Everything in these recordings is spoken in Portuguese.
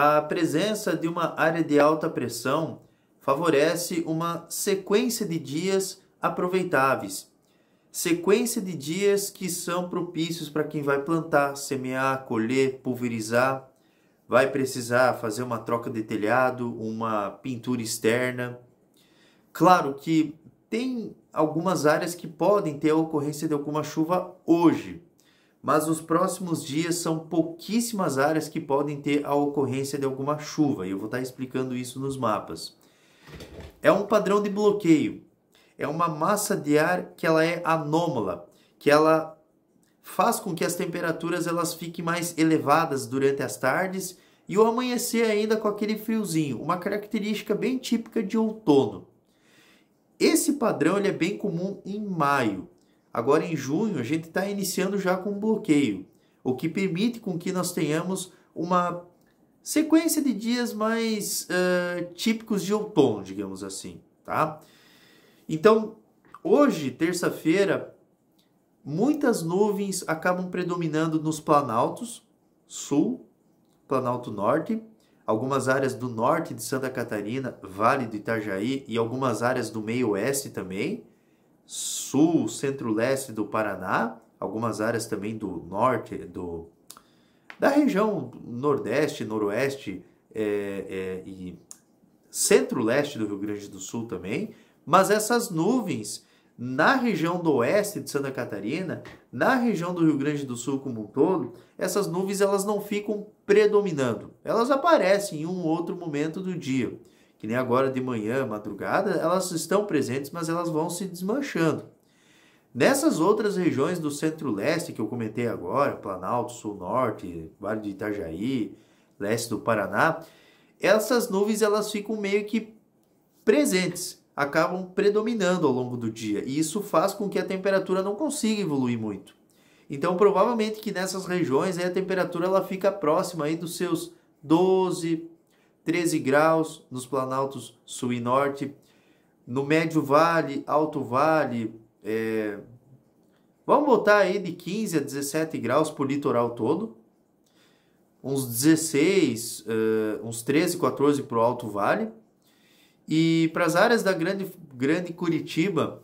a presença de uma área de alta pressão favorece uma sequência de dias aproveitáveis. Sequência de dias que são propícios para quem vai plantar, semear, colher, pulverizar, vai precisar fazer uma troca de telhado, uma pintura externa. Claro que tem algumas áreas que podem ter a ocorrência de alguma chuva hoje, mas nos próximos dias são pouquíssimas áreas que podem ter a ocorrência de alguma chuva, e eu vou estar explicando isso nos mapas. É um padrão de bloqueio, é uma massa de ar que ela é anômala, que ela faz com que as temperaturas elas fiquem mais elevadas durante as tardes e o amanhecer ainda com aquele friozinho, uma característica bem típica de outono. Esse padrão ele é bem comum em maio, Agora em junho a gente está iniciando já com um bloqueio, o que permite com que nós tenhamos uma sequência de dias mais uh, típicos de outono, digamos assim, tá? Então, hoje, terça-feira, muitas nuvens acabam predominando nos planaltos sul, planalto norte, algumas áreas do norte de Santa Catarina, Vale do Itajaí e algumas áreas do meio oeste também sul, centro-leste do Paraná, algumas áreas também do norte, do, da região nordeste, noroeste é, é, e centro-leste do Rio Grande do Sul também, mas essas nuvens na região do oeste de Santa Catarina, na região do Rio Grande do Sul como um todo, essas nuvens elas não ficam predominando. Elas aparecem em um outro momento do dia que nem agora de manhã, madrugada, elas estão presentes, mas elas vão se desmanchando. Nessas outras regiões do centro-leste que eu comentei agora, Planalto, Sul Norte, Vale de Itajaí, leste do Paraná, essas nuvens elas ficam meio que presentes, acabam predominando ao longo do dia, e isso faz com que a temperatura não consiga evoluir muito. Então, provavelmente que nessas regiões a temperatura ela fica próxima aí dos seus 12, 13 graus nos planaltos sul e norte, no médio vale, alto vale, é... vamos botar aí de 15 a 17 graus para o litoral todo, uns 16, uh, eh, uns 13, 14 para o alto vale, e para as áreas da grande, grande Curitiba,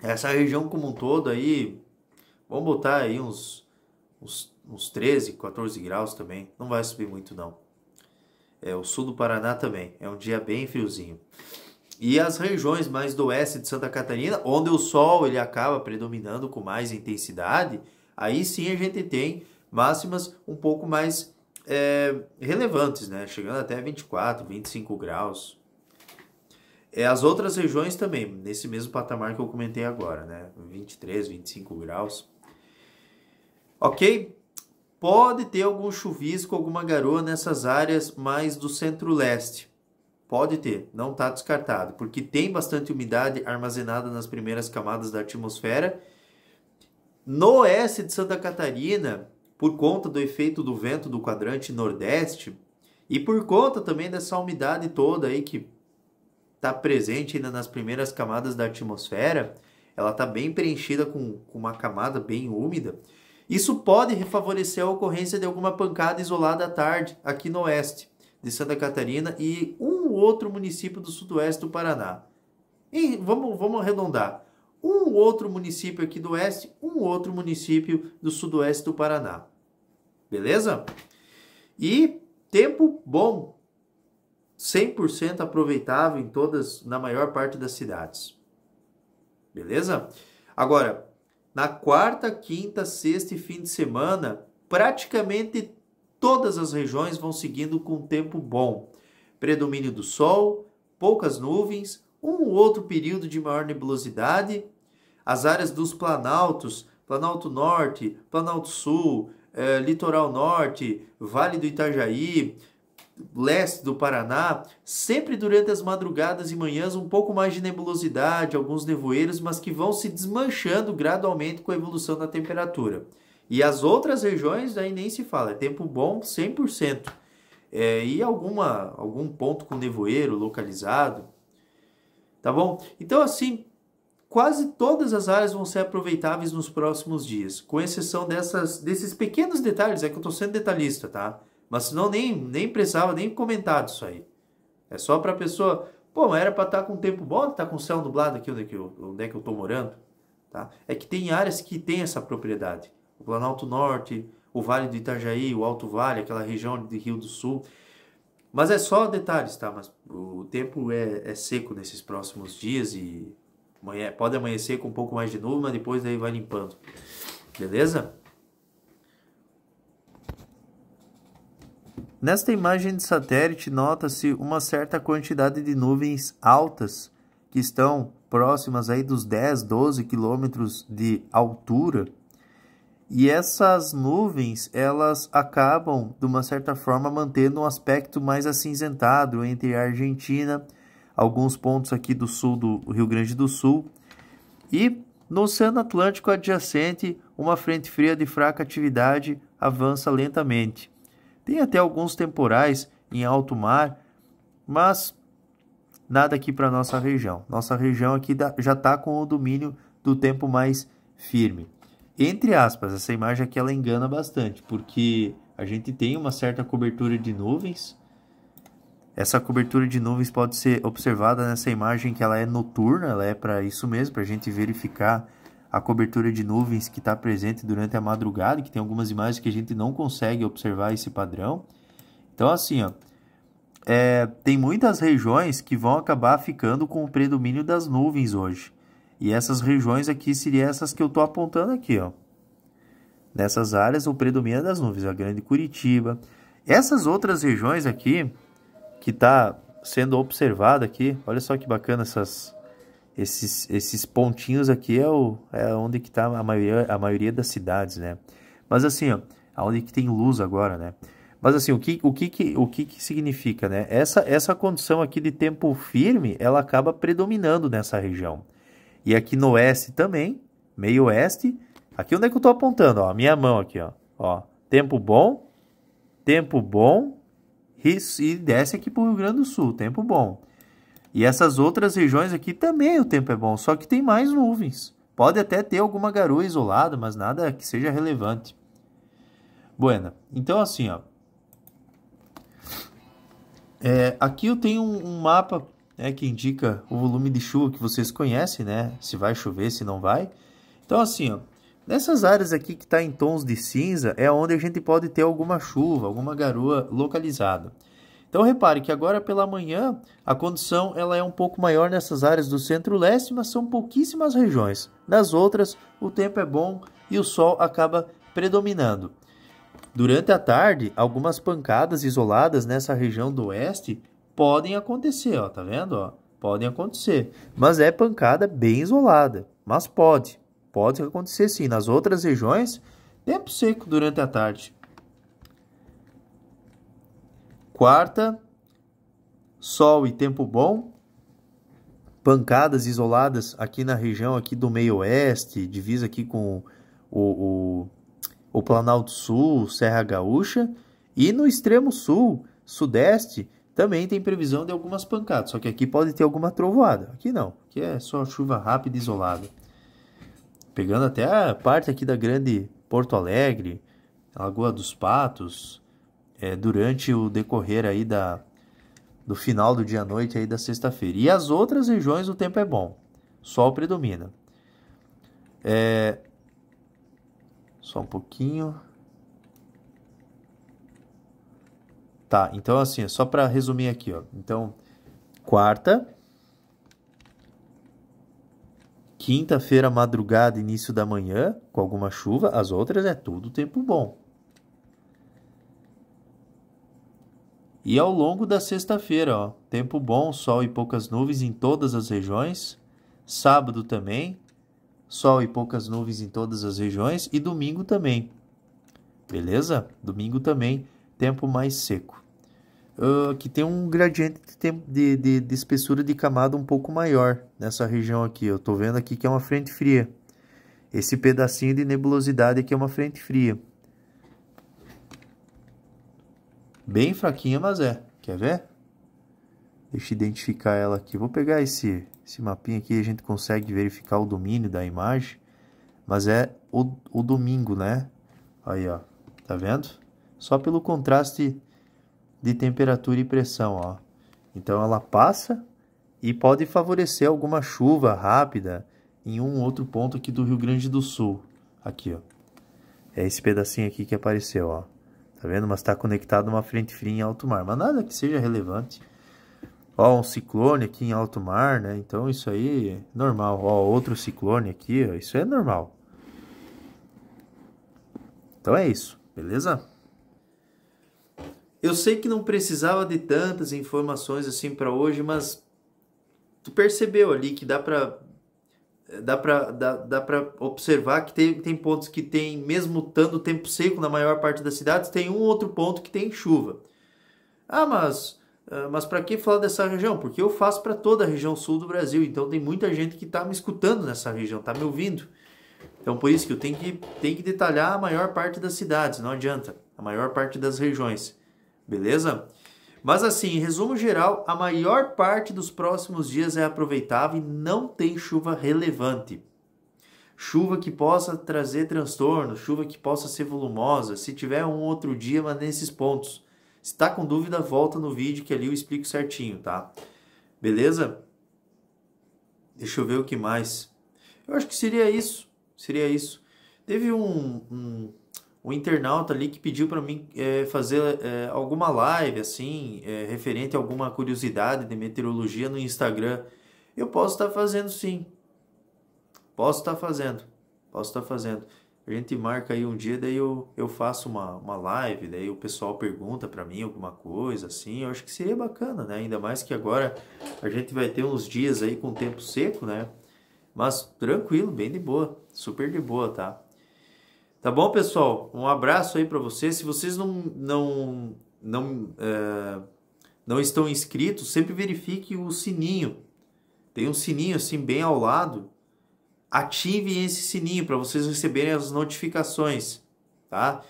essa região como um todo aí, vamos botar aí uns, uns, uns 13, 14 graus também, não vai subir muito não. É, o sul do Paraná também. É um dia bem friozinho. E as regiões mais do oeste de Santa Catarina, onde o sol ele acaba predominando com mais intensidade, aí sim a gente tem máximas um pouco mais é, relevantes, né? chegando até 24, 25 graus. É, as outras regiões também, nesse mesmo patamar que eu comentei agora, né? 23, 25 graus. Ok? Pode ter algum chuvisco, alguma garoa nessas áreas mais do centro-leste. Pode ter, não está descartado, porque tem bastante umidade armazenada nas primeiras camadas da atmosfera. No oeste de Santa Catarina, por conta do efeito do vento do quadrante nordeste e por conta também dessa umidade toda aí que está presente ainda nas primeiras camadas da atmosfera, ela está bem preenchida com, com uma camada bem úmida. Isso pode refavorecer a ocorrência de alguma pancada isolada à tarde aqui no oeste de Santa Catarina e um outro município do sudoeste do Paraná. E vamos, vamos arredondar. Um outro município aqui do oeste, um outro município do sudoeste do Paraná. Beleza? E tempo bom, 100% aproveitável em todas, na maior parte das cidades. Beleza? Agora, na quarta, quinta, sexta e fim de semana, praticamente todas as regiões vão seguindo com tempo bom. Predomínio do sol, poucas nuvens, um ou outro período de maior nebulosidade. As áreas dos planaltos, Planalto Norte, Planalto Sul, eh, Litoral Norte, Vale do Itajaí, leste do Paraná, sempre durante as madrugadas e manhãs, um pouco mais de nebulosidade, alguns nevoeiros, mas que vão se desmanchando gradualmente com a evolução da temperatura. E as outras regiões aí nem se fala, é tempo bom 100%. É, e alguma, algum ponto com nevoeiro localizado, tá bom? Então assim, quase todas as áreas vão ser aproveitáveis nos próximos dias, com exceção dessas, desses pequenos detalhes, é que eu estou sendo detalhista, tá? Mas senão nem, nem precisava nem comentar disso aí. É só para a pessoa, pô, mas era para estar tá com tempo bom, tá com o céu nublado aqui onde é que eu, onde é que eu tô morando, tá? É que tem áreas que tem essa propriedade. O Planalto Norte, o Vale do Itajaí, o Alto Vale, aquela região de Rio do Sul. Mas é só detalhes, tá? Mas o tempo é, é seco nesses próximos dias e amanhã, pode amanhecer com um pouco mais de nuvem, mas depois daí vai limpando. Beleza? Nesta imagem de satélite, nota-se uma certa quantidade de nuvens altas que estão próximas aí dos 10, 12 quilômetros de altura. E essas nuvens, elas acabam, de uma certa forma, mantendo um aspecto mais acinzentado entre a Argentina, alguns pontos aqui do sul do Rio Grande do Sul, e no Oceano Atlântico adjacente, uma frente fria de fraca atividade avança lentamente. Tem até alguns temporais em alto mar, mas nada aqui para nossa região. Nossa região aqui já está com o domínio do tempo mais firme. Entre aspas, essa imagem aqui ela engana bastante, porque a gente tem uma certa cobertura de nuvens. Essa cobertura de nuvens pode ser observada nessa imagem que ela é noturna, ela é para isso mesmo, para a gente verificar a cobertura de nuvens que está presente durante a madrugada, que tem algumas imagens que a gente não consegue observar esse padrão. Então, assim, ó, é, tem muitas regiões que vão acabar ficando com o predomínio das nuvens hoje. E essas regiões aqui seriam essas que eu estou apontando aqui, ó. Nessas áreas, o predomínio é das nuvens, a Grande Curitiba. Essas outras regiões aqui, que está sendo observada aqui, olha só que bacana essas, esses, esses pontinhos aqui é, o, é onde que está a maioria, a maioria das cidades, né? Mas assim, ó, onde que tem luz agora, né? Mas assim, o que, o que, que, o que, que significa, né? Essa, essa condição aqui de tempo firme, ela acaba predominando nessa região. E aqui no oeste também, meio oeste, aqui onde é que eu estou apontando, ó, minha mão aqui, ó, ó, tempo bom, tempo bom, e, e desce aqui para o Rio Grande do Sul, tempo bom. E essas outras regiões aqui também o tempo é bom, só que tem mais nuvens. Pode até ter alguma garoa isolada, mas nada que seja relevante. Bueno, então assim, ó. É, aqui eu tenho um, um mapa né, que indica o volume de chuva que vocês conhecem, né? Se vai chover, se não vai. Então assim, ó. Nessas áreas aqui que está em tons de cinza é onde a gente pode ter alguma chuva, alguma garoa localizada. Então repare que agora pela manhã a condição ela é um pouco maior nessas áreas do centro-leste, mas são pouquíssimas regiões. Nas outras, o tempo é bom e o sol acaba predominando. Durante a tarde, algumas pancadas isoladas nessa região do oeste podem acontecer, ó, tá vendo? Ó? Podem acontecer, mas é pancada bem isolada, mas pode, pode acontecer sim. Nas outras regiões, tempo seco durante a tarde. Quarta, sol e tempo bom. Pancadas isoladas aqui na região aqui do meio oeste, divisa aqui com o, o, o Planalto Sul, Serra Gaúcha. E no extremo sul, sudeste, também tem previsão de algumas pancadas, só que aqui pode ter alguma trovoada. Aqui não, aqui é só chuva rápida e isolada. Pegando até a parte aqui da grande Porto Alegre, Lagoa dos Patos, é, durante o decorrer aí da, do final do dia à noite aí da sexta-feira. E as outras regiões o tempo é bom, sol predomina. É... Só um pouquinho. Tá, então assim, só para resumir aqui, ó. Então, quarta, quinta-feira, madrugada, início da manhã, com alguma chuva, as outras é tudo tempo bom. E ao longo da sexta-feira, ó, tempo bom, sol e poucas nuvens em todas as regiões. Sábado também, sol e poucas nuvens em todas as regiões. E domingo também, beleza? Domingo também, tempo mais seco. Uh, que tem um gradiente de, de, de, espessura de camada um pouco maior nessa região aqui. Eu estou vendo aqui que é uma frente fria. Esse pedacinho de nebulosidade aqui é uma frente fria. Bem fraquinha, mas é. Quer ver? Deixa eu identificar ela aqui. Vou pegar esse, esse mapinha aqui a gente consegue verificar o domínio da imagem. Mas é o, o domingo, né? Aí, ó. Tá vendo? Só pelo contraste de temperatura e pressão, ó. Então ela passa e pode favorecer alguma chuva rápida em um outro ponto aqui do Rio Grande do Sul. Aqui, ó. É esse pedacinho aqui que apareceu, ó. Tá vendo? Mas está conectado a uma frente fria em alto mar. Mas nada que seja relevante. Ó, um ciclone aqui em alto mar, né? Então isso aí é normal. Ó, outro ciclone aqui, ó. Isso é normal. Então é isso, beleza? Eu sei que não precisava de tantas informações assim para hoje, mas tu percebeu ali que dá para dá para dá, dá pra observar que tem, tem pontos que tem, mesmo tanto tempo seco na maior parte das cidades, tem um outro ponto que tem chuva. Ah, mas, ah, mas para que falar dessa região? Porque eu faço para toda a região sul do Brasil, então tem muita gente que está me escutando nessa região, está me ouvindo. Então por isso que eu tenho que, tenho que detalhar a maior parte das cidades, não adianta, a maior parte das regiões, beleza? Mas assim, em resumo geral, a maior parte dos próximos dias é aproveitável e não tem chuva relevante. Chuva que possa trazer transtorno, chuva que possa ser volumosa, se tiver um outro dia, mas nesses pontos. Se tá com dúvida, volta no vídeo que ali eu explico certinho, tá? Beleza? Deixa eu ver o que mais. Eu acho que seria isso. Seria isso. Teve um, um o internauta ali que pediu para mim é, fazer é, alguma live, assim, é, referente a alguma curiosidade de meteorologia no Instagram. Eu posso estar tá fazendo sim. Posso estar tá fazendo. Posso estar tá fazendo. A gente marca aí um dia, daí eu, eu faço uma, uma live, daí o pessoal pergunta para mim alguma coisa, assim. Eu acho que seria bacana, né? Ainda mais que agora a gente vai ter uns dias aí com tempo seco, né? Mas tranquilo, bem de boa. Super de boa, tá? Tá bom, pessoal? Um abraço aí para vocês. Se vocês não não não é, não estão inscritos, sempre verifique o sininho. Tem um sininho assim bem ao lado. Ative esse sininho para vocês receberem as notificações, tá?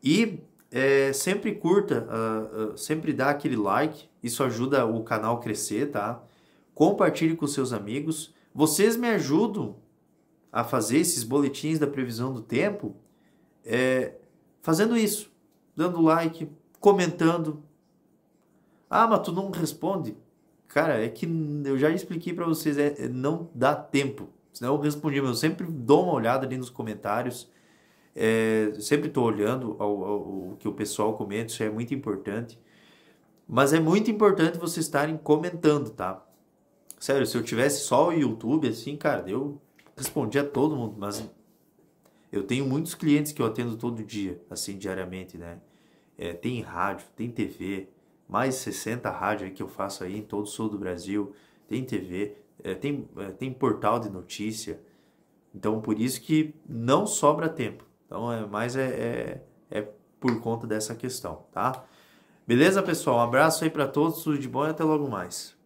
E é, sempre curta, uh, uh, sempre dá aquele like. Isso ajuda o canal a crescer, tá? Compartilhe com seus amigos. Vocês me ajudam a fazer esses boletins da previsão do tempo é, fazendo isso, dando like, comentando. Ah, mas tu não responde. Cara, é que eu já expliquei para vocês, é, é, não dá tempo. Senão eu respondi, mas eu sempre dou uma olhada ali nos comentários. É, sempre estou olhando o que o pessoal comenta, isso é muito importante. Mas é muito importante vocês estarem comentando, tá? Sério, se eu tivesse só o YouTube, assim, cara, eu respondia todo mundo, mas eu tenho muitos clientes que eu atendo todo dia, assim, diariamente, né? É, tem rádio, tem TV, mais 60 rádios que eu faço aí em todo o sul do Brasil, tem TV, é, tem, é, tem portal de notícia. Então, por isso que não sobra tempo. Então, é, mas é, é, é por conta dessa questão, tá? Beleza, pessoal? Um abraço aí para todos, tudo de bom e até logo mais.